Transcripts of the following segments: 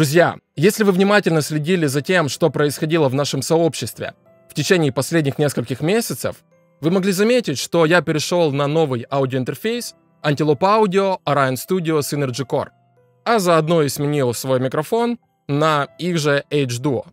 Друзья, если вы внимательно следили за тем, что происходило в нашем сообществе в течение последних нескольких месяцев, вы могли заметить, что я перешел на новый аудиоинтерфейс Antelope Audio Orion Studio Synergy Core, а заодно и сменил свой микрофон на их же H-Duo.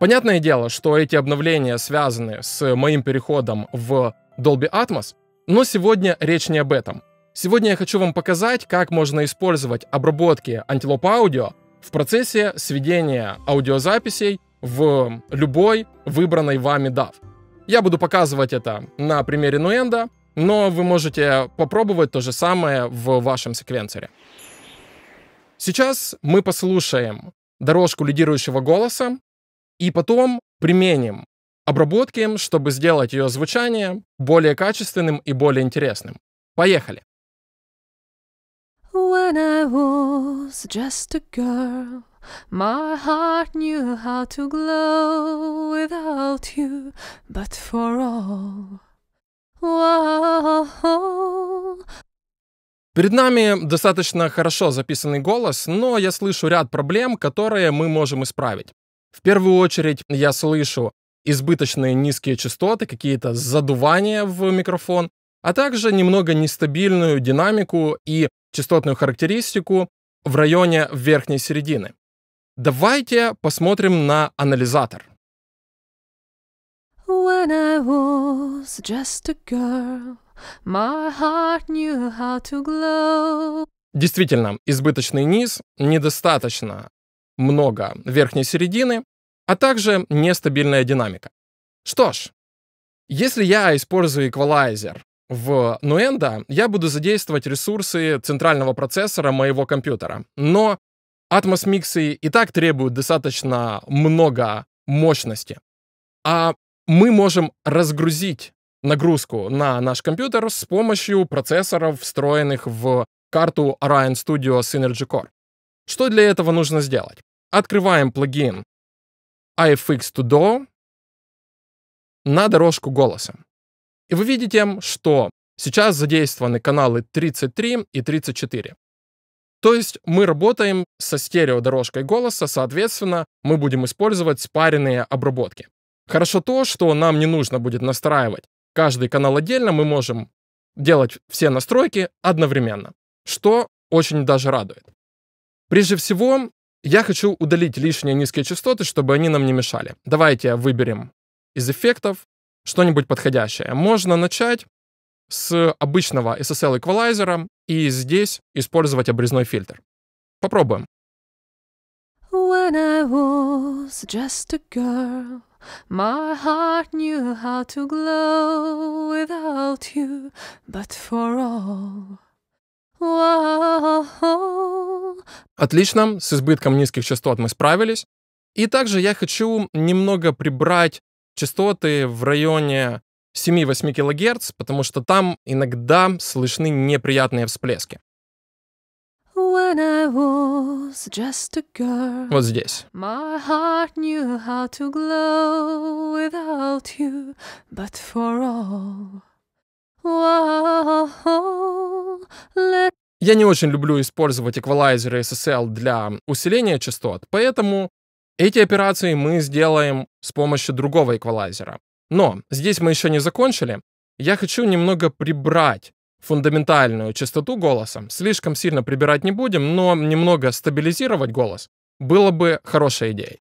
Понятное дело, что эти обновления связаны с моим переходом в Dolby Atmos, но сегодня речь не об этом. Сегодня я хочу вам показать, как можно использовать обработки Antelope Audio в процессе сведения аудиозаписей в любой выбранной вами DAV. Я буду показывать это на примере Nuendo, но вы можете попробовать то же самое в вашем секвенсоре. Сейчас мы послушаем дорожку лидирующего голоса и потом применим обработки, чтобы сделать ее звучание более качественным и более интересным. Поехали! When I was just a girl, my heart knew how to glow without you, but for all. Перед нами достаточно хорошо записанный голос, но я слышу ряд проблем, которые мы можем исправить. В первую очередь я слышу избыточные низкие частоты, какие-то задувания в микрофон, а также немного нестабильную динамику и частотную характеристику в районе верхней середины. Давайте посмотрим на анализатор. When I was just a girl, my heart knew how to glow. Действительно, избыточный низ, недостаточно много верхней середины, а также нестабильная динамика. Что ж, если я использую эквалайзер в Nuendo, я буду задействовать ресурсы центрального процессора моего компьютера. Но Atmos миксы и так требуют достаточно много мощности. А мы можем разгрузить нагрузку на наш компьютер с помощью процессоров, встроенных в карту Orion Studio Synergy Core. Что для этого нужно сделать? Открываем плагин iFix to Do на дорожку голоса. И вы видите, что сейчас задействованы каналы 33 и 34. То есть мы работаем со стереодорожкой голоса, соответственно, мы будем использовать спаренные обработки. Хорошо то, что нам не нужно будет настраивать каждый канал отдельно, мы можем делать все настройки одновременно, что очень даже радует. Прежде всего, я хочу удалить лишние низкие частоты, чтобы они нам не мешали. Давайте выберем из эффектов что-нибудь подходящее. Можно начать с обычного SSL эквалайзера и здесь использовать обрезной фильтр. Попробуем. When I was just a girl, my heart knew how to glow without you, but for all. Отлично, с избытком низких частот мы справились. И также я хочу немного прибрать частоты в районе 7-8 кГц, потому что там иногда слышны неприятные всплески. Girl, вот здесь. You, all, let... Я не очень люблю использовать эквалайзеры SSL для усиления частот, поэтому эти операции мы сделаем с помощью другого эквалайзера. Но здесь мы еще не закончили. Я хочу немного прибрать фундаментальную частоту голоса. Слишком сильно прибирать не будем, но немного стабилизировать голос было бы хорошей идеей.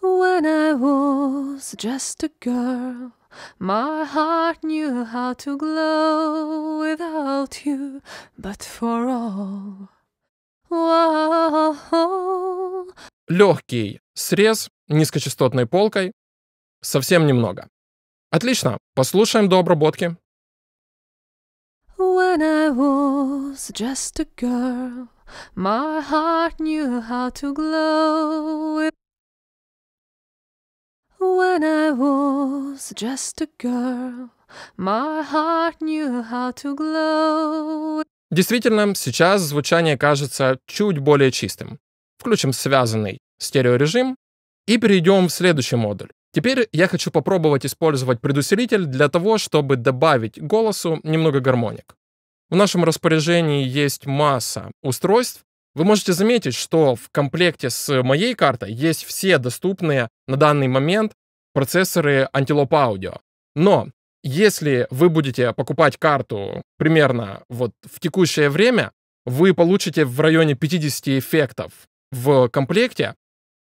When I was just a girl, my heart knew how to glow without you, but for all. легкий срез низкочастотной полкой, совсем немного. Отлично, послушаем до обработки. When I was just a girl, my heart knew how to glow. When I was just a girl, my heart knew how to glow. Действительно, сейчас звучание кажется чуть более чистым включим связанный стереорежим и перейдем в следующий модуль. Теперь я хочу попробовать использовать предусилитель для того, чтобы добавить голосу немного гармоник. В нашем распоряжении есть масса устройств. Вы можете заметить, что в комплекте с моей картой есть все доступные на данный момент процессоры Antelope Audio. Но если вы будете покупать карту примерно вот в текущее время, вы получите в районе 50 эффектов в комплекте,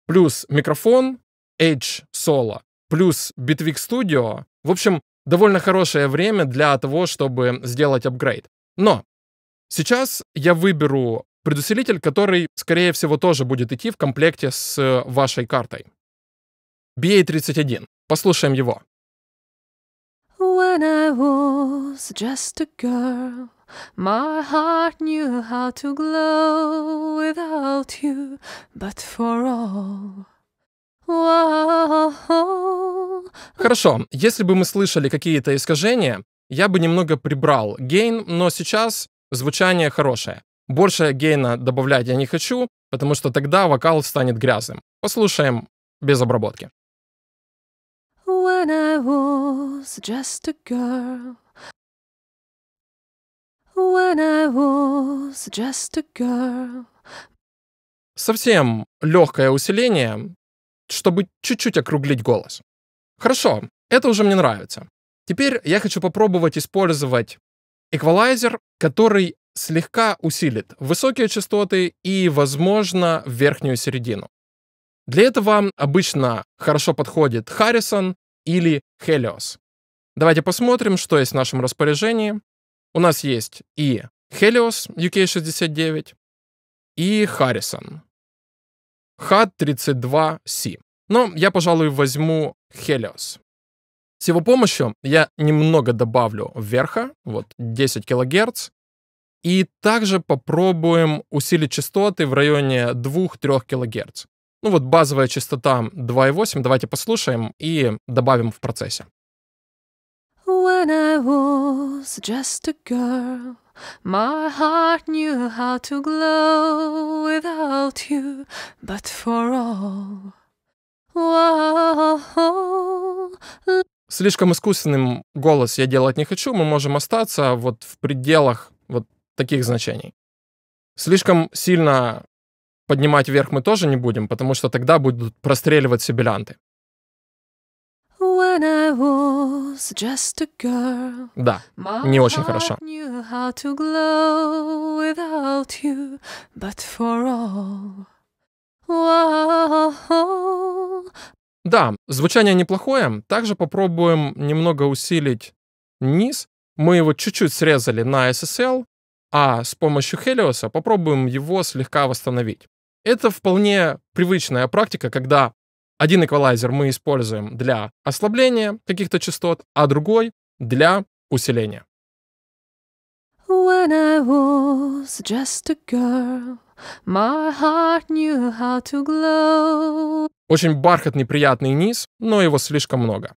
плюс микрофон Edge Solo, плюс Bitwig Studio. В общем, довольно хорошее время для того, чтобы сделать апгрейд. Но сейчас я выберу предусилитель, который, скорее всего, тоже будет идти в комплекте с вашей картой. BA-31. Послушаем его. When I was just a girl. My heart knew how to glow without you, but for all. Хорошо, если бы мы слышали какие-то искажения, я бы немного прибрал гейн, но сейчас звучание хорошее. Больше гейна добавлять я не хочу, потому что тогда вокал станет грязным. Послушаем без обработки. When I was just a girl. When I was just a girl. Совсем легкое усиление, чтобы чуть-чуть округлить голос. Хорошо, это уже мне нравится. Теперь я хочу попробовать использовать эквалайзер, который слегка усилит высокие частоты и, возможно, верхнюю середину. Для этого обычно хорошо подходит Harrison или Helios. Давайте посмотрим, что есть в нашем распоряжении. У нас есть и Helios UK69, и Harrison. H32C. Но я, пожалуй, возьму Helios. С его помощью я немного добавлю вверха, вот 10 кГц, и также попробуем усилить частоты в районе 2-3 кГц. Ну вот базовая частота 2,8, давайте послушаем и добавим в процессе when I was just a girl, my heart knew how to glow without you, but for all. Слишком искусственным голос я делать не хочу, мы можем остаться вот в пределах вот таких значений. Слишком сильно поднимать вверх мы тоже не будем, потому что тогда будут простреливать сибилянты. When I was just a girl, да, не очень хорошо. Да, звучание неплохое. Также попробуем немного усилить низ. Мы его чуть-чуть срезали на SSL, а с помощью Helios попробуем его слегка восстановить. Это вполне привычная практика, когда один эквалайзер мы используем для ослабления каких-то частот, а другой для усиления. When I was just a girl, my heart knew how to glow. Очень бархатный, приятный низ, но его слишком много.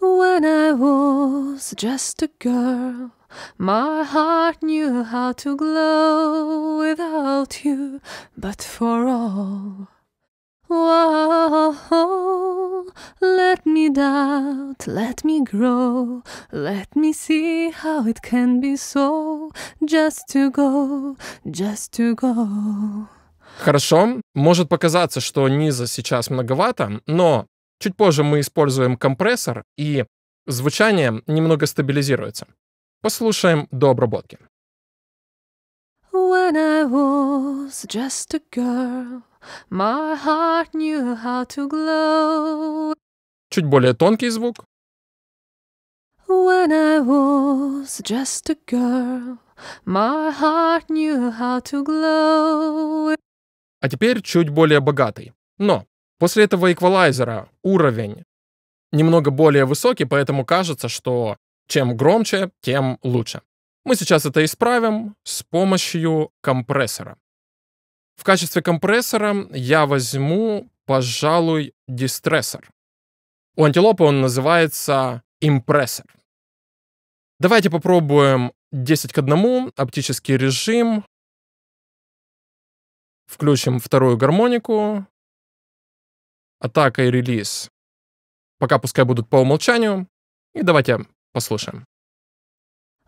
When I was just a girl, my heart knew how to glow without you, but for all. Whoa, let me doubt, let me grow, let me see how it can be so, just to go, just to go. Хорошо, может показаться, что низа сейчас многовато, но чуть позже мы используем компрессор, и звучание немного стабилизируется. Послушаем до обработки. When I was just a girl, My heart knew how to glow. Чуть более тонкий звук. When I was just a girl, my heart knew how to glow. А теперь чуть более богатый. Но после этого эквалайзера уровень немного более высокий, поэтому кажется, что чем громче, тем лучше. Мы сейчас это исправим с помощью компрессора. В качестве компрессора я возьму, пожалуй, дистрессор. У антилопы он называется импрессор. Давайте попробуем 10 к 1, оптический режим. Включим вторую гармонику. Атака и релиз. Пока пускай будут по умолчанию. И давайте послушаем.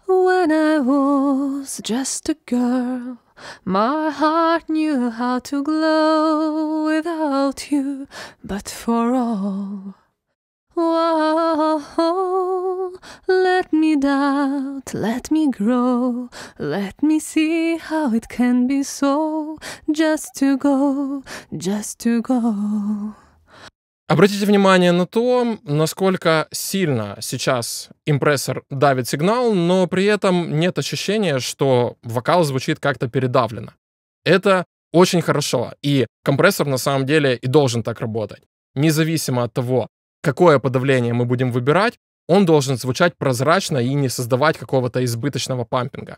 When I was just a girl. My heart knew how to glow without you, but for all. Whoa, let me doubt, let me grow, let me see how it can be so, just to go, just to go. Обратите внимание на то, насколько сильно сейчас импрессор давит сигнал, но при этом нет ощущения, что вокал звучит как-то передавленно. Это очень хорошо, и компрессор на самом деле и должен так работать. Независимо от того, какое подавление мы будем выбирать, он должен звучать прозрачно и не создавать какого-то избыточного пампинга.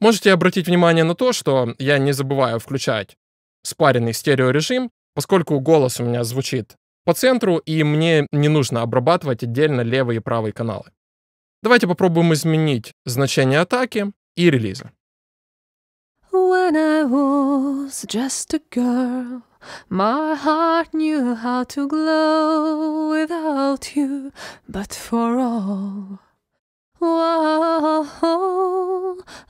Можете обратить внимание на то, что я не забываю включать спаренный стереорежим, поскольку голос у меня звучит по центру, и мне не нужно обрабатывать отдельно левый и правый каналы. Давайте попробуем изменить значение атаки и релиза. When I was just a girl, my heart knew how to glow without you, but for all.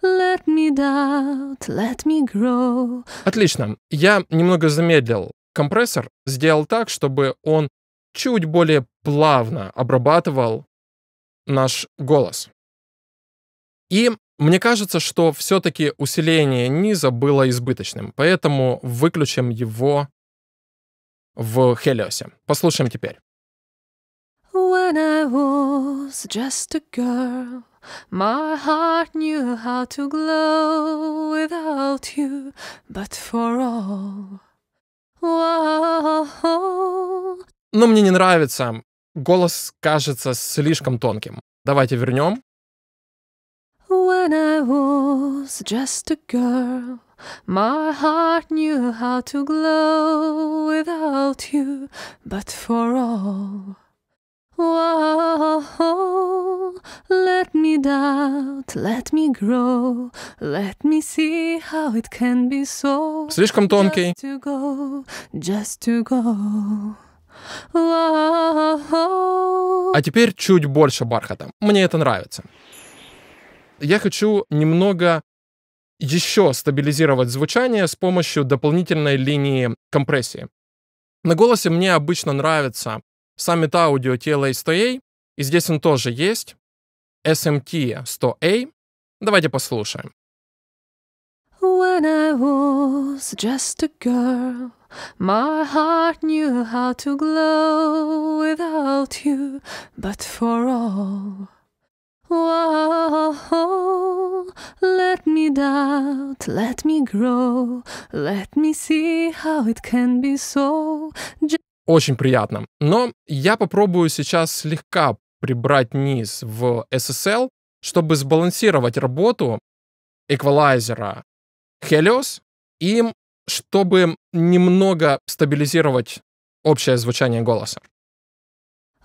Let me doubt, let me grow. Отлично. Я немного замедлил Компрессор сделал так, чтобы он чуть более плавно обрабатывал наш голос. И мне кажется, что все-таки усиление низа было избыточным, поэтому выключим его в Хелиосе. Послушаем теперь. When I was just a girl, my heart knew how to glow without you, but for all. Но мне не нравится. Голос кажется слишком тонким. Давайте вернем. When I was just a girl, my heart knew how to glow without you, but for all Whoa, let me doubt, let me grow, let me see how it can be so. Слишком тонкий. Just to go, just to go. А теперь чуть больше бархата. Мне это нравится. Я хочу немного еще стабилизировать звучание с помощью дополнительной линии компрессии. На голосе мне обычно нравится Summit Audio TLA-100A, и здесь он тоже есть, SMT-100A. Давайте послушаем. When I was just a girl, my heart knew how to glow without you, but for all. Whoa, let me doubt, let me grow, let me see how it can be so. Just очень приятно. Но я попробую сейчас слегка прибрать низ в SSL, чтобы сбалансировать работу эквалайзера Helios и чтобы немного стабилизировать общее звучание голоса.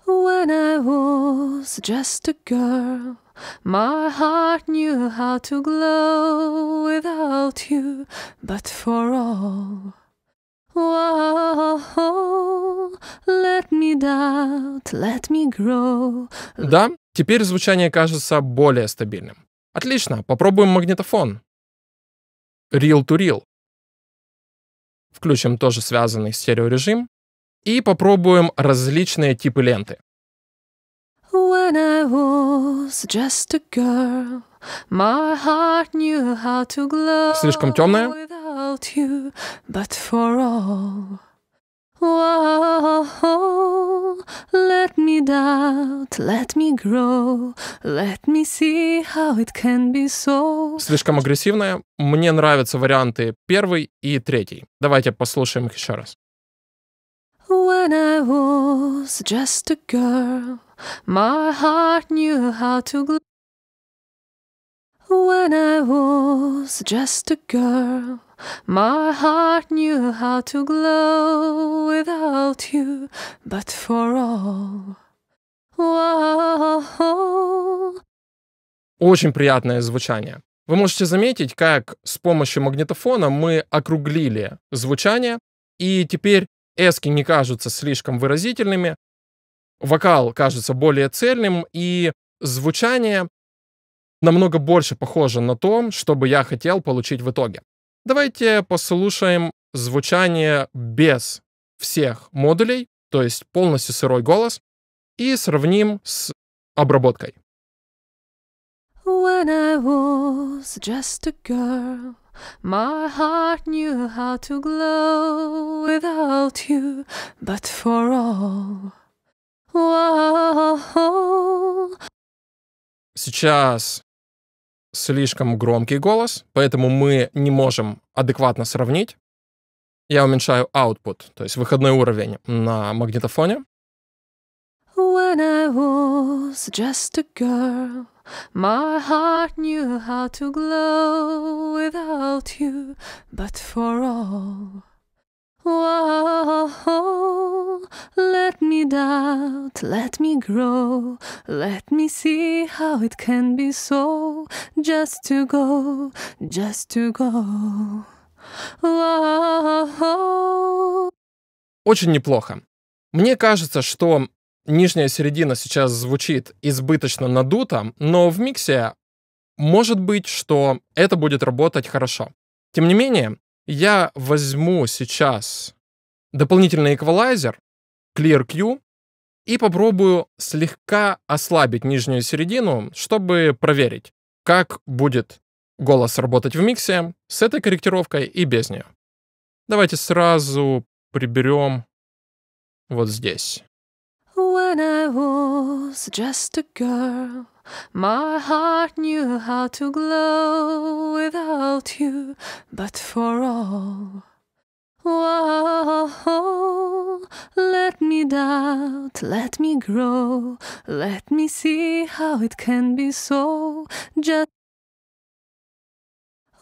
When I was just a girl, my heart knew how to glow without you, but for all. Let me doubt, let me grow. Да, теперь звучание кажется более стабильным. Отлично, попробуем магнитофон. Reel to reel. Включим тоже связанный стереорежим и попробуем различные типы ленты. When I was just a girl, my heart knew how to glow Слишком темная about you, but for all. Whoa, let me doubt, let me grow, let me see how it can be so. Слишком агрессивная. Мне нравятся варианты первый и третий. Давайте послушаем их еще раз. When I was just a girl, my heart knew how to glow. When I was just a girl, My heart knew how to glow without you, but for all. Очень приятное звучание. Вы можете заметить, как с помощью магнитофона мы округлили звучание, и теперь эски не кажутся слишком выразительными, вокал кажется более цельным, и звучание намного больше похоже на то, что бы я хотел получить в итоге. Давайте послушаем звучание без всех модулей, то есть полностью сырой голос, и сравним с обработкой. When I was just a girl, my heart knew how to glow without you, but for all. Wow. Сейчас слишком громкий голос, поэтому мы не можем адекватно сравнить. Я уменьшаю output, то есть выходной уровень на магнитофоне. When I was just a girl, my heart knew how to glow without you, but for all let me doubt, let me grow, let me see how it can be so. Just to go, just to go. Очень неплохо. Мне кажется, что нижняя середина сейчас звучит избыточно надуто, но в миксе может быть, что это будет работать хорошо. Тем не менее, я возьму сейчас дополнительный эквалайзер, Clear Q, и попробую слегка ослабить нижнюю середину, чтобы проверить, как будет голос работать в миксе с этой корректировкой и без нее. Давайте сразу приберем вот здесь. When I was just a girl, my heart knew how to glow without you, but for all. Whoa, let me doubt, let me grow, let me see how it can be so. Just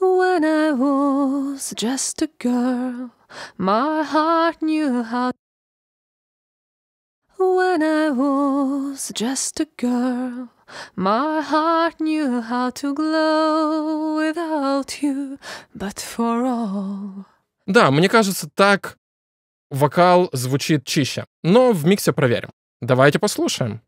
when I was just a girl, my heart knew how. When I was just a girl, my heart knew how to glow without you, but for all. Да, мне кажется, так вокал звучит чище. Но в миксе проверим. Давайте послушаем.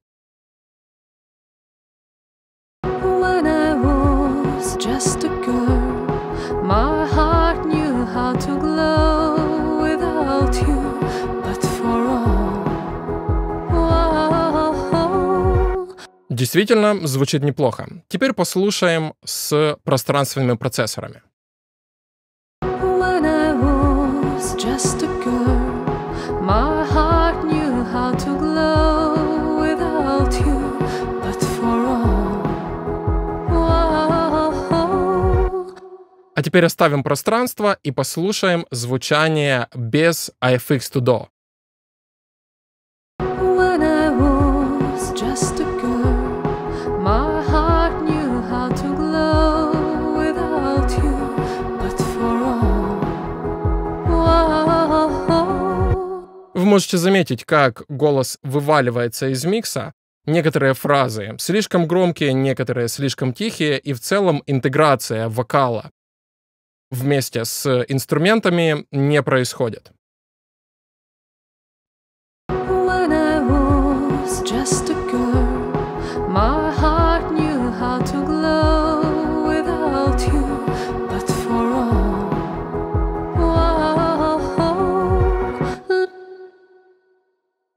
Действительно, звучит неплохо. Теперь послушаем с пространственными процессорами. А теперь оставим пространство и послушаем звучание без AFX to Do. вы можете заметить, как голос вываливается из микса, некоторые фразы слишком громкие, некоторые слишком тихие, и в целом интеграция вокала вместе с инструментами не происходит.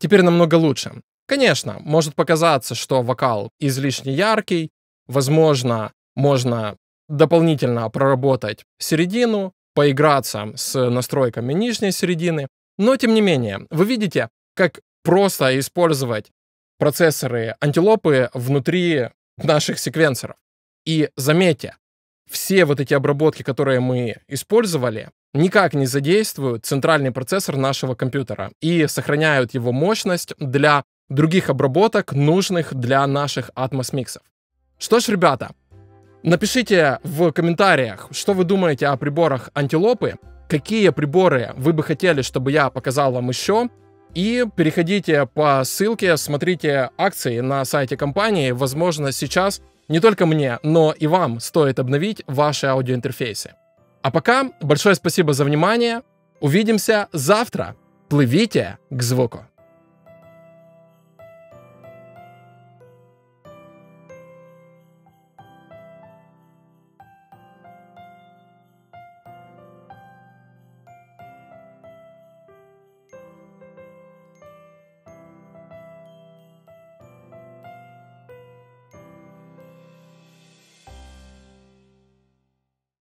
теперь намного лучше. Конечно, может показаться, что вокал излишне яркий, возможно, можно дополнительно проработать середину, поиграться с настройками нижней середины, но тем не менее, вы видите, как просто использовать процессоры антилопы внутри наших секвенсоров. И заметьте, все вот эти обработки, которые мы использовали, никак не задействуют центральный процессор нашего компьютера и сохраняют его мощность для других обработок, нужных для наших Atmos миксов. Что ж, ребята, напишите в комментариях, что вы думаете о приборах антилопы, какие приборы вы бы хотели, чтобы я показал вам еще, и переходите по ссылке, смотрите акции на сайте компании. Возможно, сейчас не только мне, но и вам стоит обновить ваши аудиоинтерфейсы. А пока большое спасибо за внимание. Увидимся завтра. Плывите к звуку.